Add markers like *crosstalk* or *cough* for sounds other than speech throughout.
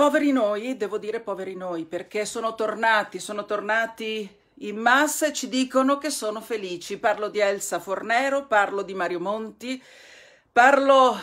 Poveri noi, devo dire poveri noi, perché sono tornati, sono tornati in massa e ci dicono che sono felici. Parlo di Elsa Fornero, parlo di Mario Monti, parlo,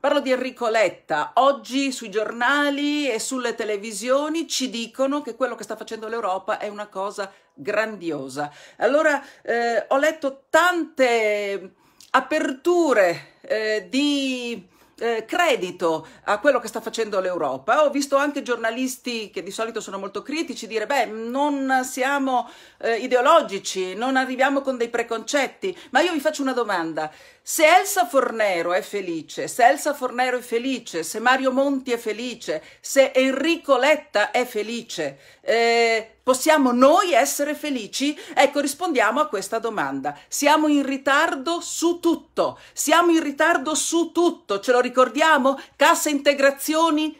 parlo di Enrico Letta. Oggi sui giornali e sulle televisioni ci dicono che quello che sta facendo l'Europa è una cosa grandiosa. Allora eh, ho letto tante aperture eh, di eh, credito a quello che sta facendo l'Europa. Ho visto anche giornalisti che di solito sono molto critici dire beh, non siamo eh, ideologici, non arriviamo con dei preconcetti, ma io vi faccio una domanda. Se Elsa Fornero è felice, se Elsa Fornero è felice, se Mario Monti è felice, se Enrico Letta è felice, eh, possiamo noi essere felici? Ecco, rispondiamo a questa domanda. Siamo in ritardo su tutto, siamo in ritardo su tutto, ce lo ricordiamo ricordiamo? Casse integrazioni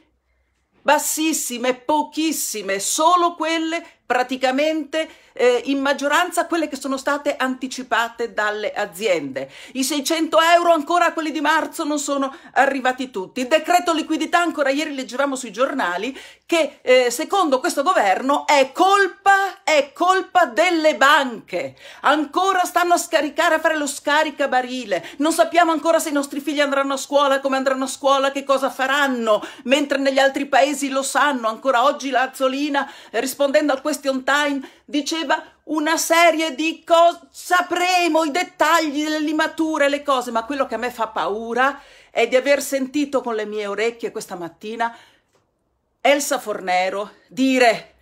bassissime, pochissime, solo quelle praticamente eh, in maggioranza quelle che sono state anticipate dalle aziende. I 600 euro ancora quelli di marzo non sono arrivati tutti. Il decreto liquidità ancora ieri leggevamo sui giornali che eh, secondo questo governo è colpa, è colpa delle banche. Ancora stanno a scaricare, a fare lo scaricabarile. Non sappiamo ancora se i nostri figli andranno a scuola, come andranno a scuola, che cosa faranno, mentre negli altri paesi lo sanno. Ancora oggi la Azzolina eh, rispondendo a questo question time diceva una serie di cose, sapremo i dettagli, le limature, le cose, ma quello che a me fa paura è di aver sentito con le mie orecchie questa mattina Elsa Fornero dire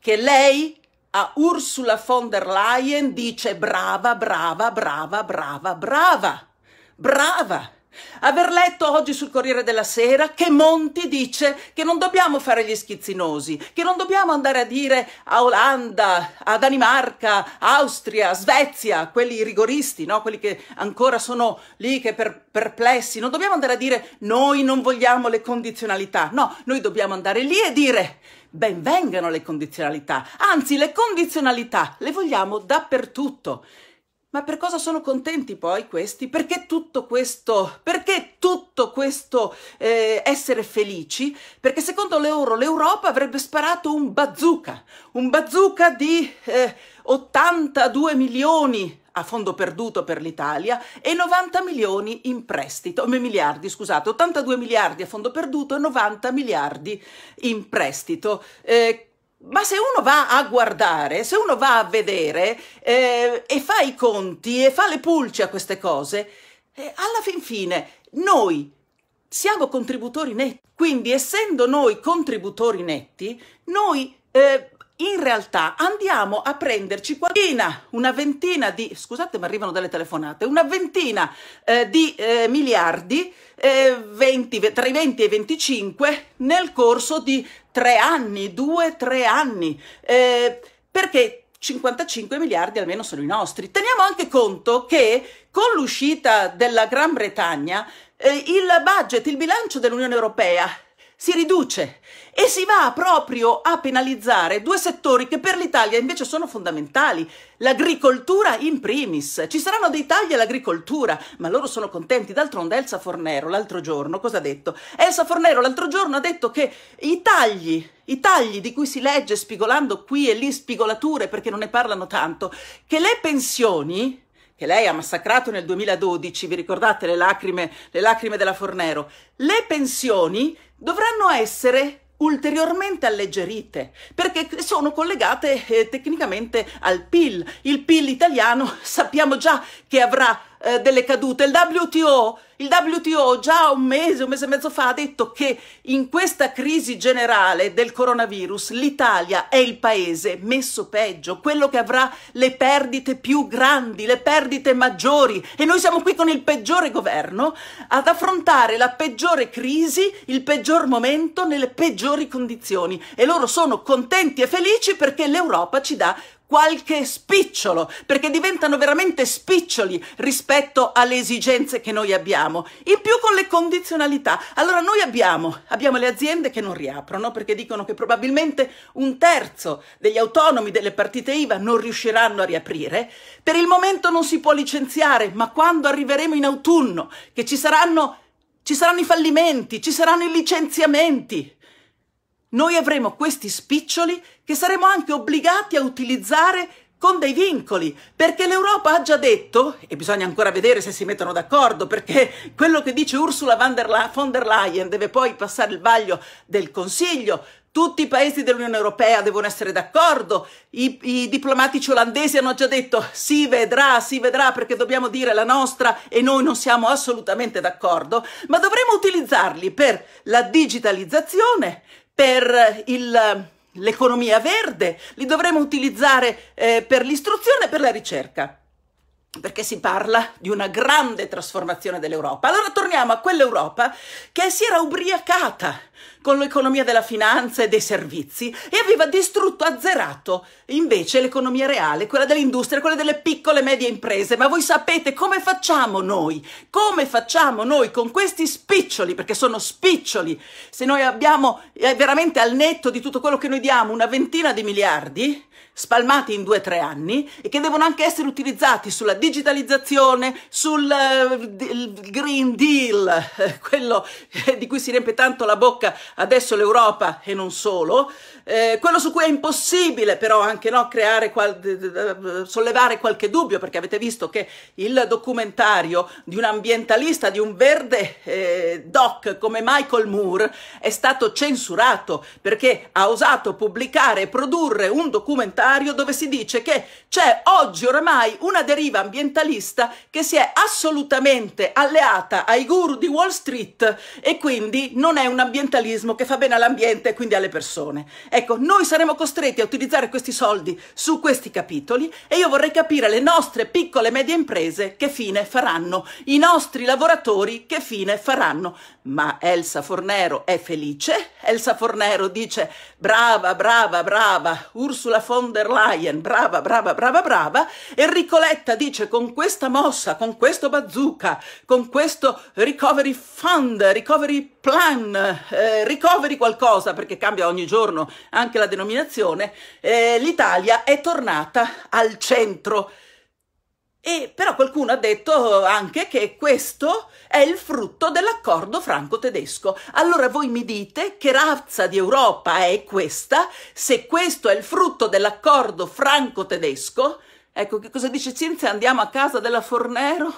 che lei a Ursula von der Leyen dice brava, brava, brava, brava, brava, brava. Aver letto oggi sul Corriere della Sera che Monti dice che non dobbiamo fare gli schizzinosi, che non dobbiamo andare a dire a Olanda, a Danimarca, Austria, Svezia, quelli rigoristi, no? quelli che ancora sono lì, che per, perplessi, non dobbiamo andare a dire noi non vogliamo le condizionalità, no, noi dobbiamo andare lì e dire ben vengano le condizionalità, anzi le condizionalità le vogliamo dappertutto. Ma per cosa sono contenti poi questi? Perché tutto questo, perché tutto questo eh, essere felici? Perché secondo l'euro l'Europa avrebbe sparato un bazooka, un bazooka di eh, 82 milioni a fondo perduto per l'Italia e 90 milioni in prestito, miliardi scusate, 82 miliardi a fondo perduto e 90 miliardi in prestito. Eh, ma se uno va a guardare, se uno va a vedere eh, e fa i conti e fa le pulce a queste cose, eh, alla fin fine noi siamo contributori netti. Quindi essendo noi contributori netti, noi eh, in realtà andiamo a prenderci qualcina, una ventina di, scusate ma arrivano delle telefonate, una ventina eh, di eh, miliardi, eh, 20, tra i 20 e i 25 nel corso di tre anni, due, tre anni, eh, perché 55 miliardi almeno sono i nostri. Teniamo anche conto che con l'uscita della Gran Bretagna eh, il budget, il bilancio dell'Unione Europea si riduce e si va proprio a penalizzare due settori che per l'Italia invece sono fondamentali, l'agricoltura in primis. Ci saranno dei tagli all'agricoltura, ma loro sono contenti. D'altronde Elsa Fornero l'altro giorno cosa ha detto? Elsa Fornero l'altro giorno ha detto che i tagli, i tagli di cui si legge spigolando qui e lì spigolature perché non ne parlano tanto, che le pensioni che lei ha massacrato nel 2012, vi ricordate le lacrime, le lacrime della Fornero, le pensioni dovranno essere ulteriormente alleggerite perché sono collegate eh, tecnicamente al PIL. Il PIL italiano sappiamo già che avrà eh, delle cadute. Il WTO, il WTO già un mese, un mese e mezzo fa ha detto che in questa crisi generale del coronavirus l'Italia è il paese messo peggio, quello che avrà le perdite più grandi, le perdite maggiori e noi siamo qui con il peggiore governo ad affrontare la peggiore crisi, il peggior momento nelle peggiori condizioni e loro sono contenti e felici perché l'Europa ci dà qualche spicciolo, perché diventano veramente spiccioli rispetto alle esigenze che noi abbiamo. In più con le condizionalità. Allora noi abbiamo, abbiamo le aziende che non riaprono perché dicono che probabilmente un terzo degli autonomi delle partite IVA non riusciranno a riaprire. Per il momento non si può licenziare, ma quando arriveremo in autunno, che ci saranno, ci saranno i fallimenti, ci saranno i licenziamenti, noi avremo questi spiccioli che saremo anche obbligati a utilizzare con dei vincoli, perché l'Europa ha già detto, e bisogna ancora vedere se si mettono d'accordo, perché quello che dice Ursula von der Leyen deve poi passare il vaglio del Consiglio, tutti i paesi dell'Unione Europea devono essere d'accordo, I, I, diplomatici olandesi hanno già detto si vedrà, si vedrà perché dobbiamo dire la nostra e noi non siamo assolutamente d'accordo, ma dovremo utilizzarli per la digitalizzazione, per il, l'economia verde, li dovremo utilizzare eh, per l'istruzione e per la ricerca perché si parla di una grande trasformazione dell'Europa. Allora torniamo a quell'Europa che si era ubriacata con l'economia della finanza e dei servizi e aveva distrutto, azzerato invece l'economia reale, quella dell'industria, quella delle piccole e medie imprese. Ma voi sapete come facciamo noi? Come facciamo noi con questi spiccioli? Perché sono spiccioli. Se noi abbiamo eh, veramente al netto di tutto quello che noi diamo una ventina di miliardi, spalmati in due o tre anni e che devono anche essere utilizzati sulla digitalizzazione, sul uh, Green Deal, *laughs* quello eh, di cui si riempie tanto la bocca adesso l'Europa e non solo, eh, quello su cui è impossibile però anche no, creare qual sollevare qualche dubbio, perché avete visto che il documentario di un ambientalista, di un verde eh, doc come Michael Moore, è stato censurato perché ha osato pubblicare e produrre un documentario diario dove si dice che c'è oggi oramai una deriva ambientalista che si è assolutamente alleata ai guru di Wall Street e quindi non è un ambientalismo che fa bene all'ambiente e quindi alle persone. Ecco, noi saremo costretti a utilizzare questi soldi su questi capitoli e io vorrei capire le nostre piccole e medie imprese che fine faranno, i nostri lavoratori che fine faranno. Ma Elsa Fornero è felice? Elsa Fornero dice brava, brava, brava, Ursula von der der Leyen, brava, brava, brava, brava, Enrico Letta dice con questa mossa, con questo bazooka, con questo recovery fund, recovery plan, eh, recovery qualcosa, perché cambia ogni giorno anche la denominazione, eh, l'Italia è tornata al centro e però qualcuno ha detto eh, anche che questo è il frutto dell'accordo franco-tedesco. Allora voi mi dite che razza di Europa è questa se questo è il frutto dell'accordo franco-tedesco? Ecco, che cosa dice Cinzia? Andiamo a casa della Fornero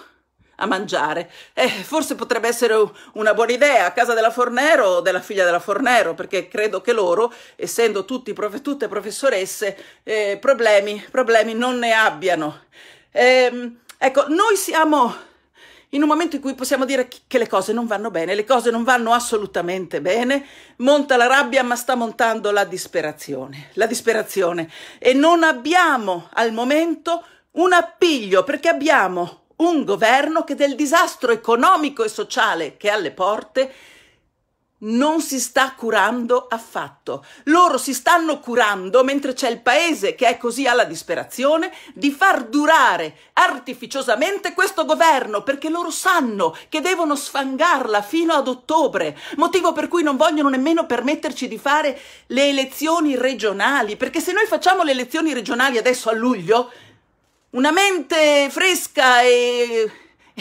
a mangiare. Eh, forse potrebbe essere una buona idea a casa della Fornero o della figlia della Fornero, perché credo che loro, essendo tutti prof- tutte professoresse, eh, problemi, problemi non ne abbiano. Eh, ecco, noi siamo in un momento in cui possiamo dire che le cose non vanno bene, le cose non vanno assolutamente bene, monta la rabbia ma sta montando la disperazione, la disperazione e non abbiamo al momento un appiglio perché abbiamo un governo che del disastro economico e sociale che ha alle porte non si sta curando affatto. Loro si stanno curando mentre c'è il paese che è così alla disperazione di far durare artificiosamente questo governo perché loro sanno che devono sfangarla fino ad ottobre, motivo per cui non vogliono nemmeno permetterci di fare le elezioni regionali, perché se noi facciamo le elezioni regionali adesso a luglio, una mente fresca e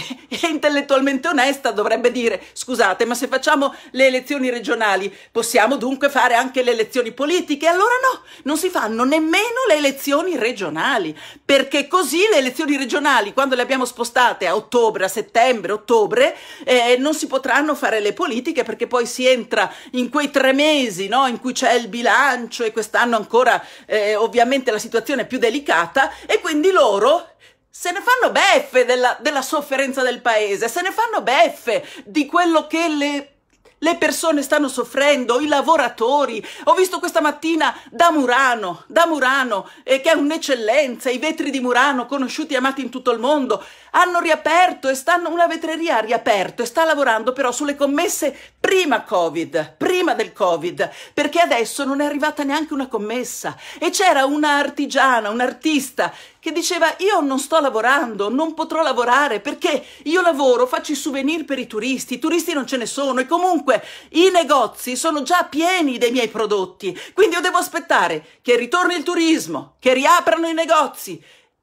*laughs* è intellettualmente onesta dovrebbe dire scusate ma se facciamo le elezioni regionali possiamo dunque fare anche le elezioni politiche allora no non si fanno nemmeno le elezioni regionali perché così le elezioni regionali quando le abbiamo spostate a ottobre a settembre ottobre eh, non si potranno fare le politiche perché poi si entra in quei tre mesi no, in cui c'è il bilancio e quest'anno ancora eh, ovviamente la situazione è più delicata e quindi loro se ne fanno beffe della, della, sofferenza del paese, se ne fanno beffe di quello che le, le, persone stanno soffrendo, i lavoratori. Ho visto questa mattina da Murano, da Murano, eh, che è un'eccellenza, i vetri di Murano, conosciuti e amati in tutto il mondo, hanno riaperto e stanno, una vetreria ha riaperto e sta lavorando però sulle commesse prima Covid, prima del Covid, perché adesso non è arrivata neanche una commessa e c'era una artigiana, un artista che diceva io non sto lavorando, non potrò lavorare perché io lavoro, faccio i souvenir per i turisti, i turisti non ce ne sono e comunque i negozi sono già pieni dei miei prodotti, quindi io devo aspettare che ritorni il turismo, che riaprano i negozi,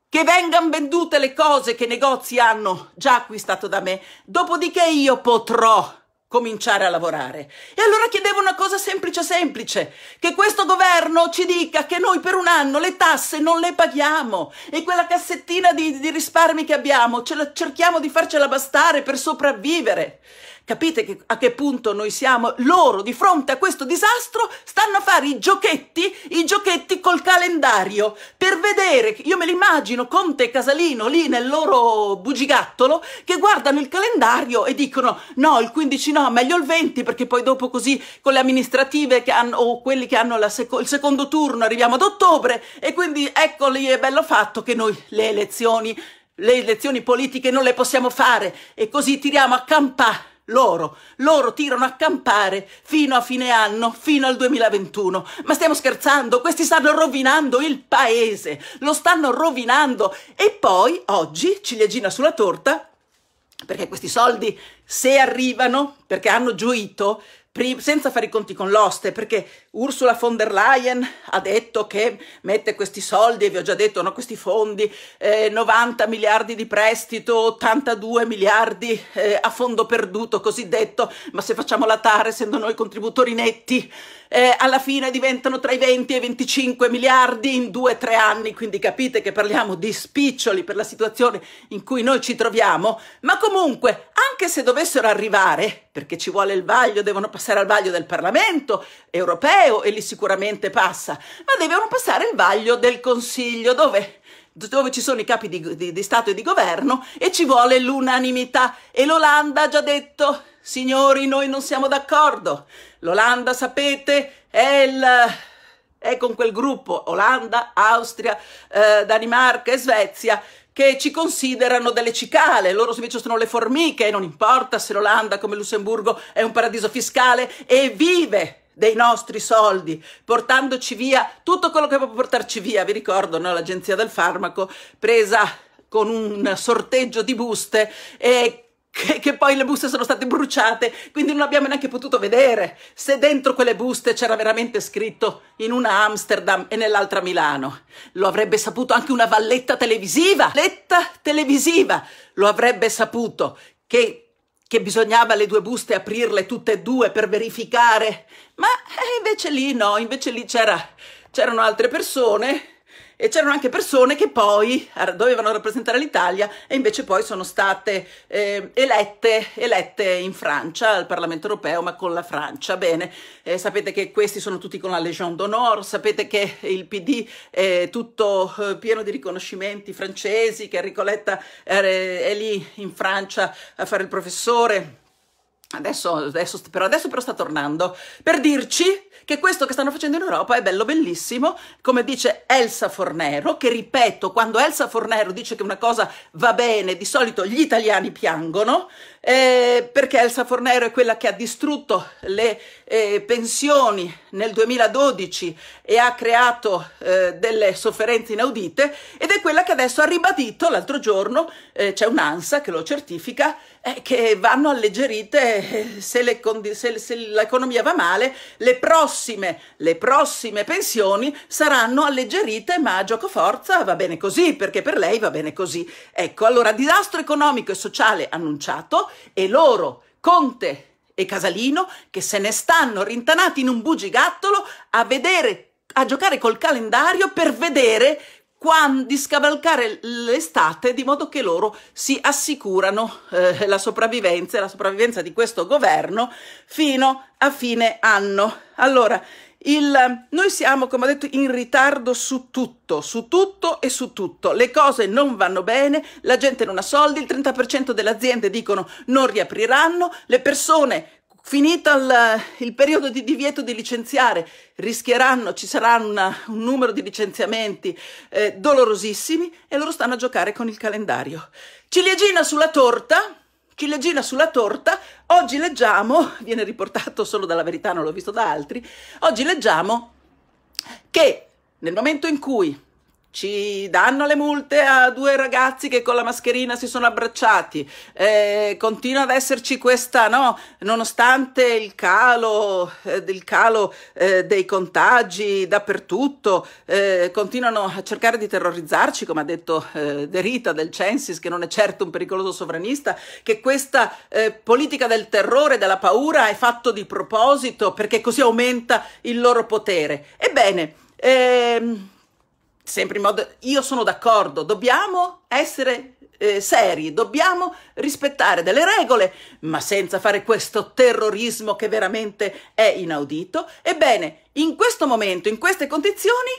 che vengano vendute le cose che i negozi hanno già acquistato da me, dopodiché io potrò cominciare a lavorare. E allora chiedevo una cosa semplice semplice, che questo governo ci dica che noi per un anno le tasse non le paghiamo e quella cassettina di, di risparmi che abbiamo ce la, cerchiamo di farcela bastare per sopravvivere. Capite che, a che punto noi siamo? Loro, di fronte a questo disastro, stanno a fare i giochetti, i giochetti col calendario, per vedere, io me li immagino, Conte e Casalino lì nel loro bugigattolo, che guardano il calendario e dicono no, il 15 no, meglio il 20, perché poi dopo così con le amministrative che hanno, o quelli che hanno seco il secondo turno arriviamo ad ottobre, e quindi ecco lì è bello fatto che noi le elezioni le elezioni politiche non le possiamo fare e così tiriamo a campà loro, loro tirano a campare fino a fine anno, fino al 2021. Ma stiamo scherzando? Questi stanno rovinando il paese, lo stanno rovinando. E poi, oggi, ciliegina sulla torta, perché questi soldi, se arrivano, perché hanno giuito, senza fare i conti con l'oste, perché Ursula von der Leyen ha detto che mette questi soldi, e vi ho già detto, no, questi fondi, eh, 90 miliardi di prestito, 82 miliardi eh, a fondo perduto, cosiddetto, ma se facciamo la TAR, essendo noi contributori netti, eh, alla fine diventano tra i 20 e i 25 miliardi in 2-3 anni, quindi capite che parliamo di spiccioli per la situazione in cui noi ci troviamo, ma comunque anche se dovessero arrivare, perché ci vuole il vaglio, devono passare al vaglio del Parlamento europeo e lì sicuramente passa, ma devono passare il vaglio del Consiglio dove, dove ci sono i capi di, di, di Stato e di governo e ci vuole l'unanimità. E l'Olanda ha già detto, signori, noi non siamo d'accordo. L'Olanda, sapete, è il è con quel gruppo Olanda, Austria, eh, Danimarca e Svezia che ci considerano delle cicale, loro invece sono le formiche e non importa se l'Olanda come Lussemburgo è un paradiso fiscale e vive dei nostri soldi, portandoci via tutto quello che può portarci via. Vi ricordo no? l'agenzia del farmaco presa con un sorteggio di buste e che, che, poi le buste sono state bruciate, quindi non abbiamo neanche potuto vedere se dentro quelle buste c'era veramente scritto in una Amsterdam e nell'altra Milano. Lo avrebbe saputo anche una valletta televisiva, letta televisiva, lo avrebbe saputo che che bisognava le due buste aprirle tutte e due per verificare, ma eh, invece lì no, invece lì c'erano altre persone e c'erano anche persone che poi dovevano rappresentare l'Italia e invece poi sono state eh, elette, elette, in Francia al Parlamento europeo, ma con la Francia. Bene, eh, sapete che questi sono tutti con la Legion d'Honor sapete che il PD è tutto eh, pieno di riconoscimenti francesi, che Enrico Letta eh, è lì in Francia a fare il professore Adesso, adesso, per adesso però sta tornando per dirci che questo che stanno facendo in Europa è bello bellissimo, come dice Elsa Fornero, che ripeto, quando Elsa Fornero dice che una cosa va bene, di solito gli italiani piangono, eh, perché Elsa Fornero è quella che ha distrutto le eh, pensioni nel 2012 e ha creato eh, delle sofferenze inaudite ed è quella che adesso ha ribadito l'altro giorno, eh, c'è un'ANSA che lo certifica, eh, che vanno alleggerite eh, se, se, se l'economia va male, le prossime, le prossime pensioni saranno alleggerite, ma gioco forza va bene così, perché per lei va bene così. Ecco, allora disastro economico e sociale annunciato, e loro, Conte e Casalino, che se ne stanno rintanati in un bugigattolo a vedere, a giocare col calendario per vedere quando, di scavalcare l'estate di modo che loro si assicurano eh, la sopravvivenza e la sopravvivenza di questo governo fino a fine anno. Allora, il, noi siamo, come ho detto, in ritardo su tutto, su tutto e su tutto. Le cose non vanno bene, la gente non ha soldi, il 30% delle aziende dicono non riapriranno, le persone Finito il, il, periodo di divieto di licenziare, rischieranno, ci saranno una, un numero di licenziamenti eh, dolorosissimi e loro stanno a giocare con il calendario. Ciliegina sulla torta, ciliegina sulla torta, oggi leggiamo, *laughs* viene riportato solo dalla verità, non l'ho visto da altri, oggi leggiamo che nel momento in cui ci danno le multe a due ragazzi che con la mascherina si sono abbracciati, eh, continua ad esserci questa, no, nonostante il calo, eh, il calo eh, dei contagi dappertutto, eh, continuano a cercare di terrorizzarci, come ha detto eh, De Rita del Censis, che non è certo un pericoloso sovranista, che questa eh, politica del terrore, della paura è fatto di proposito perché così aumenta il loro potere. Ebbene, ehm, sempre in modo... Io sono d'accordo, dobbiamo essere eh, seri, dobbiamo rispettare delle regole, ma senza fare questo terrorismo che veramente è inaudito. Ebbene, in questo momento, in queste condizioni,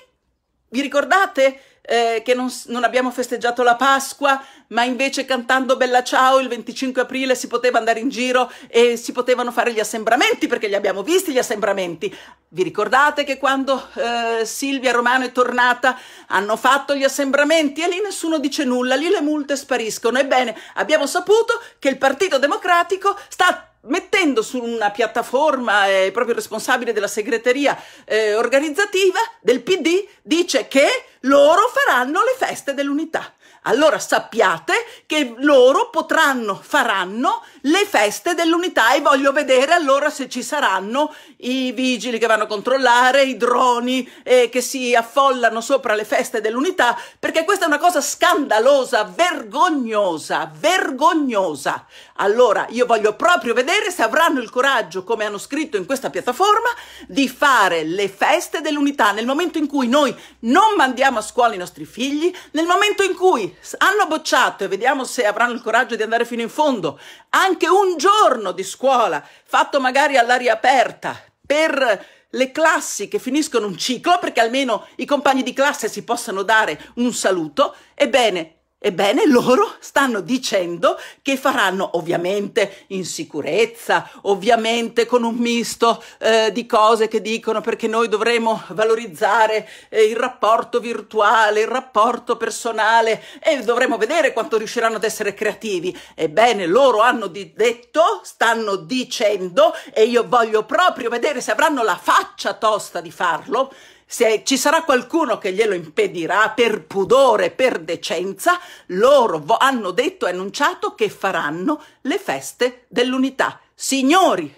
vi ricordate eh, che non, non abbiamo festeggiato la Pasqua, ma invece cantando Bella Ciao il 25 aprile si poteva andare in giro e si potevano fare gli assembramenti, perché li abbiamo visti gli assembramenti. Vi ricordate che quando eh, Silvia Romano è tornata hanno fatto gli assembramenti e lì nessuno dice nulla, lì le multe spariscono. Ebbene, abbiamo saputo che il Partito Democratico sta mettendo su una piattaforma eh, proprio responsabile della segreteria eh, organizzativa del PD dice che loro faranno le feste dell'unità. Allora sappiate che loro potranno, faranno le feste dell'unità e voglio vedere allora se ci saranno i vigili che vanno a controllare, i droni eh, che si affollano sopra le feste dell'unità, perché questa è una cosa scandalosa, vergognosa, vergognosa. Allora io voglio proprio vedere potere se avranno il coraggio, come hanno scritto in questa piattaforma, di fare le feste dell'unità nel momento in cui noi non mandiamo a scuola i nostri figli, nel momento in cui hanno bocciato e vediamo se avranno il coraggio di andare fino in fondo, anche un giorno di scuola fatto magari all'aria aperta per le classi che finiscono un ciclo, perché almeno i compagni di classe si possano dare un saluto, ebbene Ebbene, loro stanno dicendo che faranno ovviamente in sicurezza, ovviamente con un misto eh, di cose che dicono perché noi dovremo valorizzare eh, il rapporto virtuale, il rapporto personale e dovremo vedere quanto riusciranno ad essere creativi. Ebbene, loro hanno di- detto, stanno dicendo e io voglio proprio vedere se avranno la faccia tosta di farlo se ci sarà qualcuno che glielo impedirà per pudore, per decenza, loro hanno detto e annunciato che faranno le feste dell'unità. Signori,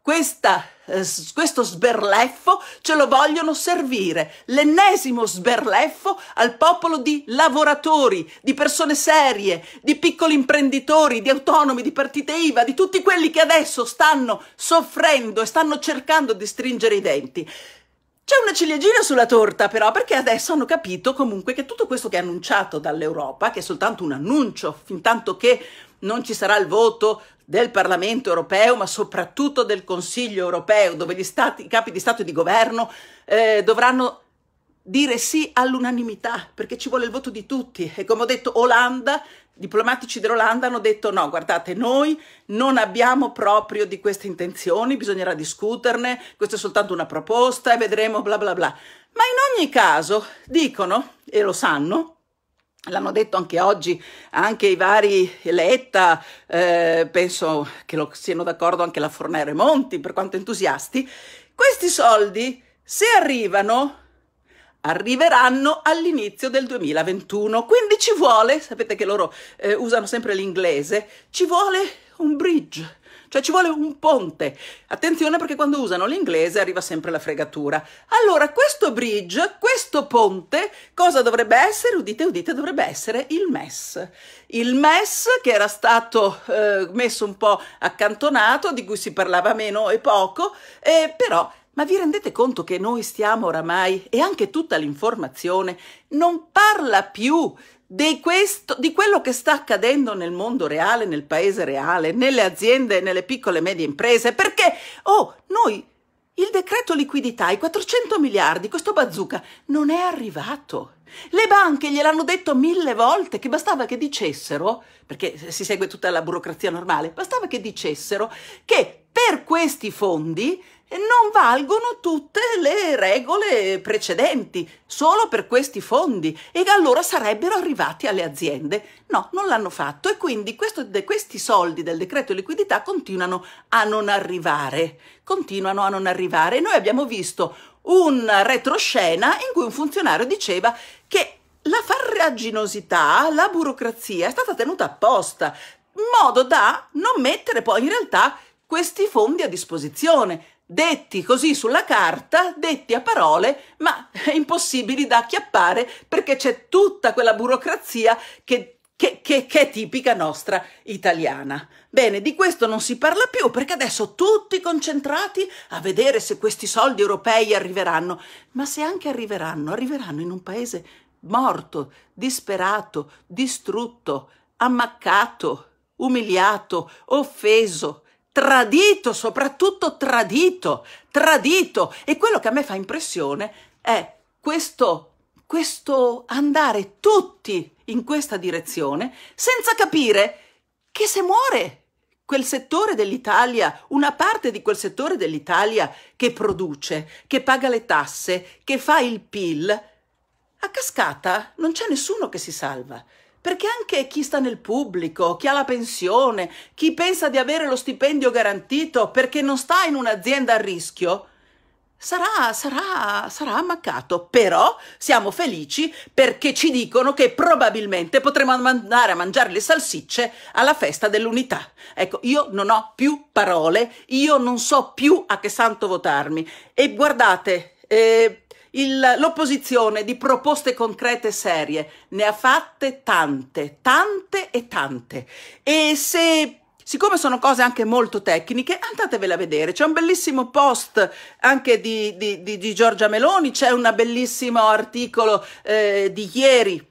questa, eh, questo sberleffo ce lo vogliono servire, l'ennesimo sberleffo al popolo di lavoratori, di persone serie, di piccoli imprenditori, di autonomi, di partite IVA, di tutti quelli che adesso stanno soffrendo e stanno cercando di stringere i denti. C'è una ciliegina sulla torta però perché adesso hanno capito comunque che tutto questo che è annunciato dall'Europa, che è soltanto un annuncio, fin tanto che non ci sarà il voto del Parlamento europeo, ma soprattutto del Consiglio europeo, dove gli stati, i capi di Stato e di governo eh, dovranno dire sì all'unanimità, perché ci vuole il voto di tutti. E come ho detto, Olanda, diplomatici dell'Olanda hanno detto no, guardate, noi non abbiamo proprio di queste intenzioni, bisognerà discuterne, questa è soltanto una proposta e vedremo bla bla bla. Ma in ogni caso dicono, e lo sanno, L'hanno detto anche oggi anche i vari Letta, eh, penso che lo siano d'accordo anche la Fornero e Monti, per quanto entusiasti. Questi soldi, se arrivano, arriveranno all'inizio del 2021. Quindi ci vuole, sapete che loro eh, usano sempre l'inglese, ci vuole un bridge, cioè ci vuole un ponte. Attenzione perché quando usano l'inglese arriva sempre la fregatura. Allora, questo bridge, questo ponte, cosa dovrebbe essere? Udite, udite, dovrebbe essere il MES. Il MES che era stato eh, messo un po' accantonato, di cui si parlava meno e poco, eh, però ma vi rendete conto che noi stiamo oramai, e anche tutta l'informazione, non parla più di, questo, di quello che sta accadendo nel mondo reale, nel paese reale, nelle aziende, nelle piccole e medie imprese, perché, oh, noi, il decreto liquidità, i 400 miliardi, questo bazooka, non è arrivato. Le banche gliel'hanno detto mille volte che bastava che dicessero, perché si segue tutta la burocrazia normale, bastava che dicessero che per questi fondi non valgono tutte le regole precedenti, solo per questi fondi e allora sarebbero arrivati alle aziende. No, non l'hanno fatto e quindi questo, questi soldi del decreto liquidità continuano a non arrivare, continuano a non arrivare. Noi abbiamo visto un retroscena in cui un funzionario diceva che la farraginosità, la burocrazia è stata tenuta apposta, in modo da non mettere poi in realtà questi fondi a disposizione detti così sulla carta, detti a parole, ma impossibili da acchiappare perché c'è tutta quella burocrazia che che, che, che, è tipica nostra italiana. Bene, di questo non si parla più perché adesso tutti concentrati a vedere se questi soldi europei arriveranno, ma se anche arriveranno, arriveranno in un paese morto, disperato, distrutto, ammaccato, umiliato, offeso, tradito, soprattutto tradito, tradito. E quello che a me fa impressione è questo, questo andare tutti in questa direzione senza capire che se muore quel settore dell'Italia, una parte di quel settore dell'Italia che produce, che paga le tasse, che fa il PIL, a cascata non c'è nessuno che si salva. Perché anche chi sta nel pubblico, chi ha la pensione, chi pensa di avere lo stipendio garantito perché non sta in un'azienda a rischio, sarà, sarà, sarà ammaccato. Però siamo felici perché ci dicono che probabilmente potremo andare a mangiare le salsicce alla festa dell'unità. Ecco, io non ho più parole, io non so più a che santo votarmi. E guardate, eh, il, l'opposizione di proposte concrete e serie ne ha fatte tante, tante e tante. E se Siccome sono cose anche molto tecniche, andatevele a vedere. C'è un bellissimo post anche di, di, di, di Giorgia Meloni, c'è un bellissimo articolo eh, di ieri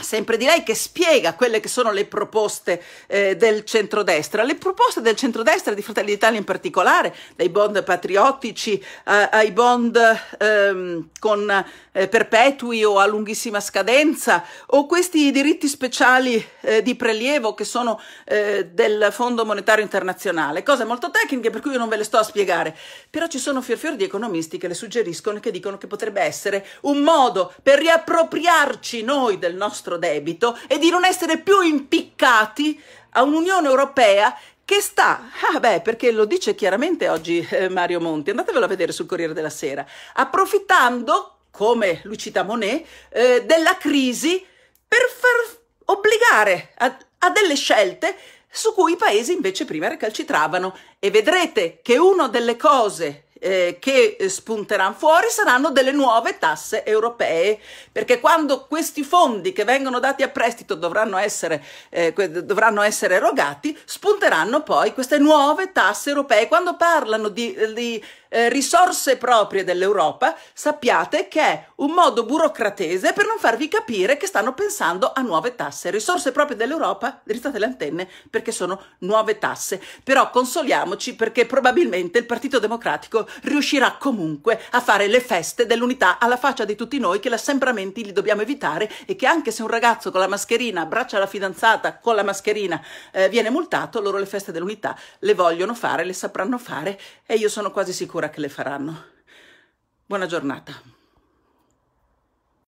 sempre di lei che spiega quelle che sono le proposte eh, del centrodestra, le proposte del centrodestra di Fratelli d'Italia in particolare, dai bond patriottici eh, ai bond ehm, con, eh, perpetui o a lunghissima scadenza o questi diritti speciali eh, di prelievo che sono eh, del Fondo Monetario Internazionale, cose molto tecniche per cui io non ve le sto a spiegare, però ci sono fior fior di economisti che le suggeriscono e che dicono che potrebbe essere un modo per riappropriarci noi del nostro nostro debito e di non essere più impiccati a un'Unione Europea che sta, ah beh, perché lo dice chiaramente oggi eh, Mario Monti, andatevelo a vedere sul Corriere della Sera, approfittando, come Lucita Monet, eh, della crisi per far obbligare a, a delle scelte su cui i paesi invece prima recalcitravano e vedrete che una delle cose eh, che eh, spunteranno fuori saranno delle nuove tasse europee, perché quando questi fondi che vengono dati a prestito dovranno essere, eh, dovranno essere erogati, spunteranno poi queste nuove tasse europee. Quando parlano di, di eh, risorse proprie dell'Europa, sappiate che è un modo burocratese per non farvi capire che stanno pensando a nuove tasse. Risorse proprie dell'Europa, drizzate le antenne perché sono nuove tasse. Però consoliamoci perché probabilmente il Partito Democratico riuscirà comunque a fare le feste dell'unità alla faccia di tutti noi che l'assembramenti li dobbiamo evitare e che anche se un ragazzo con la mascherina abbraccia la fidanzata con la mascherina eh, viene multato, loro le feste dell'unità le vogliono fare, le sapranno fare e io sono quasi sicura paura che le faranno. Buona giornata.